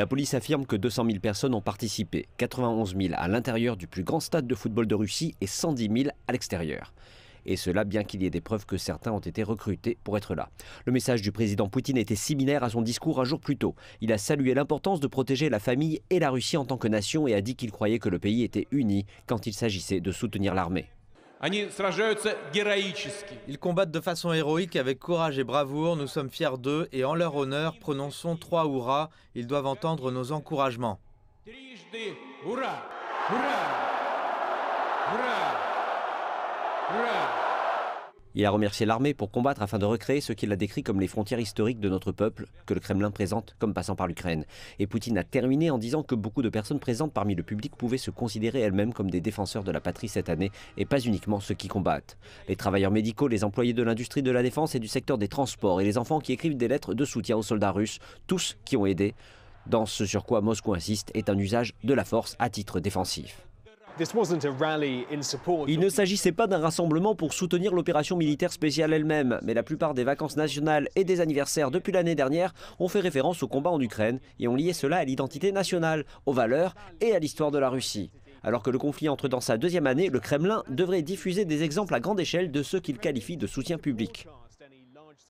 La police affirme que 200 000 personnes ont participé, 91 000 à l'intérieur du plus grand stade de football de Russie et 110 000 à l'extérieur. Et cela bien qu'il y ait des preuves que certains ont été recrutés pour être là. Le message du président Poutine était similaire à son discours un jour plus tôt. Il a salué l'importance de protéger la famille et la Russie en tant que nation et a dit qu'il croyait que le pays était uni quand il s'agissait de soutenir l'armée. Ils combattent de façon héroïque avec courage et bravoure. Nous sommes fiers d'eux et en leur honneur, prononçons trois hurrahs. Ils doivent entendre nos encouragements. Il a remercié l'armée pour combattre afin de recréer ce qu'il a décrit comme les frontières historiques de notre peuple, que le Kremlin présente comme passant par l'Ukraine. Et Poutine a terminé en disant que beaucoup de personnes présentes parmi le public pouvaient se considérer elles-mêmes comme des défenseurs de la patrie cette année, et pas uniquement ceux qui combattent. Les travailleurs médicaux, les employés de l'industrie de la défense et du secteur des transports, et les enfants qui écrivent des lettres de soutien aux soldats russes, tous qui ont aidé, dans ce sur quoi Moscou insiste, est un usage de la force à titre défensif. Il ne s'agissait pas d'un rassemblement pour soutenir l'opération militaire spéciale elle-même, mais la plupart des vacances nationales et des anniversaires depuis l'année dernière ont fait référence au combat en Ukraine et ont lié cela à l'identité nationale, aux valeurs et à l'histoire de la Russie. Alors que le conflit entre dans sa deuxième année, le Kremlin devrait diffuser des exemples à grande échelle de ce qu'il qualifie de soutien public.